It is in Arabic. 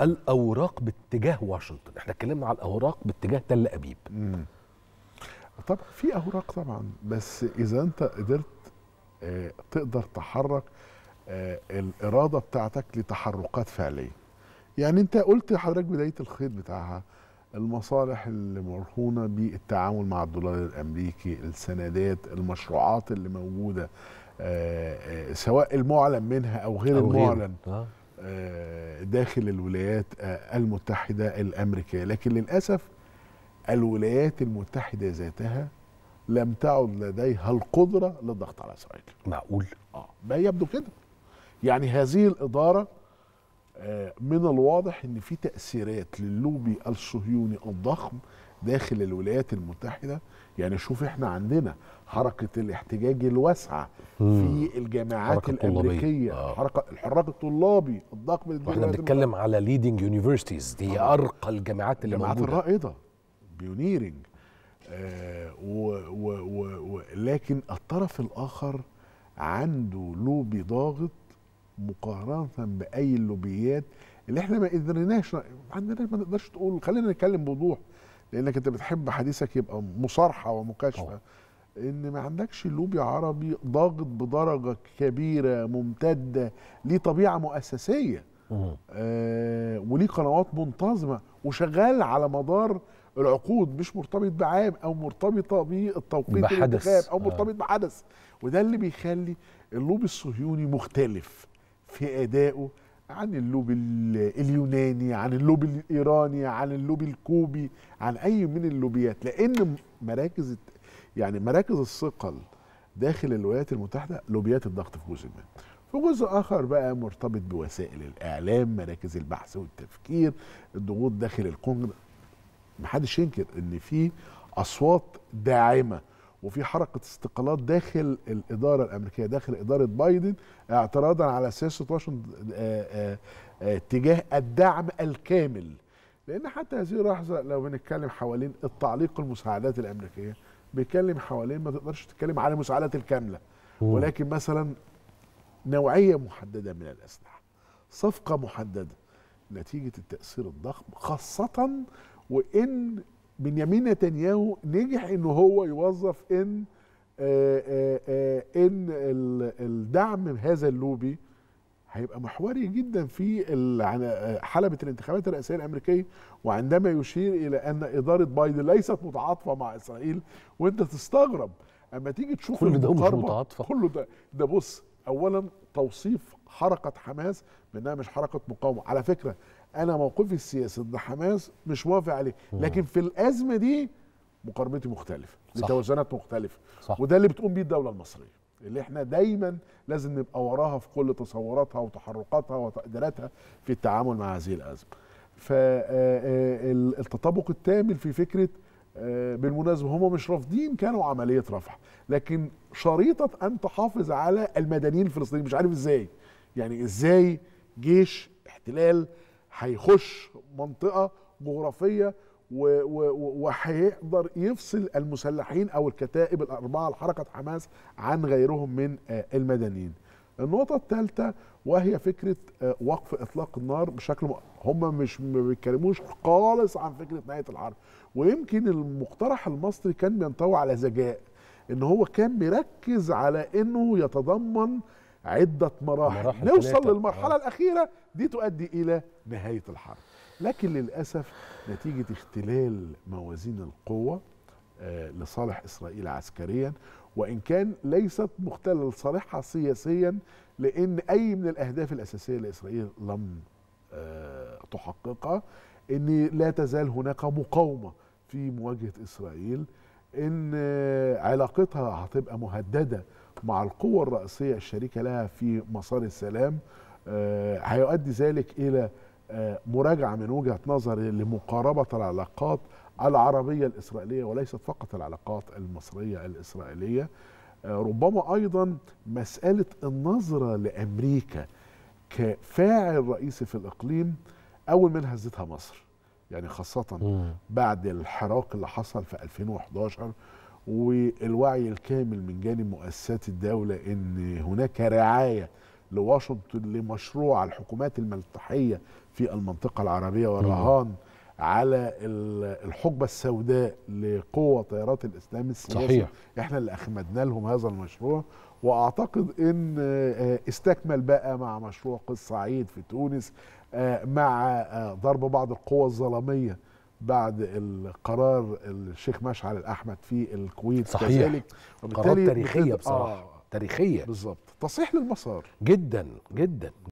الاوراق باتجاه واشنطن احنا اتكلمنا على الاوراق باتجاه تل ابيب طبعا في اوراق طبعا بس اذا انت قدرت آه تقدر تحرك آه الاراده بتاعتك لتحركات فعليه يعني انت قلت لحضرتك بدايه الخيط بتاعها المصالح اللي مرهونه بالتعامل مع الدولار الامريكي السندات المشروعات اللي موجوده آآ آه، آآ آه، سواء المعلن منها او غير أو المعلن غير. آه. آه، داخل الولايات آه، المتحده الامريكيه لكن للاسف الولايات المتحده ذاتها لم تعد لديها القدره للضغط على اسرائيل معقول اه ما يبدو كده يعني هذه الاداره آه، من الواضح ان في تاثيرات للوبي الصهيوني الضخم داخل الولايات المتحده يعني شوف احنا عندنا حركه الاحتجاج الواسعه في الجامعات الامريكيه آه. حركه الحراك الطلابي الضخم اللي احنا بنتكلم على ليدنج يونيفرسيتيز دي آه. ارقى الجامعات اللي الجامعات الرائده بيونيرنج آه لكن الطرف الاخر عنده لوبي ضاغط مقارنه باي اللوبيات اللي احنا ما قدرناش ما عندناش ما نقدرش تقول خلينا نتكلم بوضوح لانك انت بتحب حديثك يبقى مصارحه ومكاشفه ان ما عندكش لوبي عربي ضاغط بدرجه كبيره ممتده ليه طبيعه مؤسسيه آه وليه قنوات منتظمه وشغال على مدار العقود مش مرتبط بعام او مرتبطه بالتوقيت الانتخاب او آه. مرتبط آه. بحدث وده اللي بيخلي اللوبي الصهيوني مختلف في ادائه عن اللوبي اليوناني عن اللوبي الايراني عن اللوبي الكوبي عن اي من اللوبيات لان مراكز يعني مراكز الثقل داخل الولايات المتحده لوبيات الضغط في جزء منها في جزء اخر بقى مرتبط بوسائل الاعلام مراكز البحث والتفكير الضغوط داخل الكونجرس محدش ينكر ان في اصوات داعمه وفي حركه استقالات داخل الاداره الامريكيه داخل اداره بايدن اعتراضا على سياسه واشنطن اتجاه آه، آه، آه، الدعم الكامل لان حتى هذه اللحظه لو بنتكلم حوالين التعليق المساعدات الامريكيه بيتكلم حوالين ما تقدرش تتكلم على المساعدات الكامله ولكن مثلا نوعيه محدده من الاسلحه صفقه محدده نتيجه التاثير الضخم خاصه وان بنيامين نتنياهو نجح ان هو يوظف ان آآ آه، آآ آه، آه، ان الدعم هذا اللوبي هيبقى محوري جدا في حلبة الانتخابات الرئاسية الأمريكية وعندما يشير إلى أن إدارة بايدن ليست متعاطفة مع إسرائيل وأنت تستغرب أما تيجي تشوف كل ده مش متعاطفة كله ده ده بص أولا توصيف حركة حماس بأنها مش حركة مقاومة على فكرة انا موقفي السياسي ضد حماس مش موافق عليه لكن في الازمه دي مقاربتي مختلفه لتوازنات مختلفه صح. وده اللي بتقوم بيه الدوله المصريه اللي احنا دايما لازم نبقى وراها في كل تصوراتها وتحركاتها وتقديراتها في التعامل مع هذه الازمه فالتطابق آه، آه، آه، التامل في فكره بالمناسبه هم مش رافضين كانوا عمليه رفح لكن شريطه ان تحافظ على المدنيين الفلسطينيين مش عارف ازاي يعني ازاي جيش احتلال هيخش منطقه جغرافيه وهيقدر يفصل المسلحين او الكتائب الاربعه لحركه حماس عن غيرهم من آه، المدنيين. النقطه الثالثه وهي فكره آه، وقف اطلاق النار بشكل م... هم مش ما بيتكلموش خالص عن فكره نهايه الحرب ويمكن المقترح المصري كان بينطوي على ذكاء ان هو كان مركز على انه يتضمن عدة مراحل نوصل ثلاثة. للمرحلة آه. الأخيرة دي تؤدي إلى نهاية الحرب لكن للأسف نتيجة اختلال موازين القوة آه، لصالح إسرائيل عسكريا وإن كان ليست مختلة لصالحها سياسيا لأن أي من الأهداف الأساسية لإسرائيل لم آه، تحققها أن لا تزال هناك مقاومة في مواجهة إسرائيل أن آه، علاقتها هتبقى مهددة مع القوة الرئيسية الشريكة لها في مسار السلام آه، هيؤدي ذلك إلى آه، مراجعة من وجهة نظري لمقاربة العلاقات العربية الإسرائيلية وليست فقط العلاقات المصرية الإسرائيلية آه، ربما أيضا مسألة النظرة لأمريكا كفاعل رئيسي في الإقليم أول من هزتها مصر يعني خاصة بعد الحراك اللي حصل في 2011 والوعي الكامل من جانب مؤسسات الدولة أن هناك رعاية لواشنطن لمشروع الحكومات الملتحية في المنطقة العربية والرهان على الحقبة السوداء لقوة تيارات الإسلام السياسي صحيح. احنا اللي أخمدنا لهم هذا المشروع وأعتقد أن آه، استكمل بقى مع مشروع قصة عيد في تونس آه، مع آه، ضرب بعض القوى الظلميه بعد القرار الشيخ مشعل الاحمد في الكويت صحيح قرارات تاريخيه بصراحه آه تاريخيه بالظبط تصحيح للمسار جدا جدا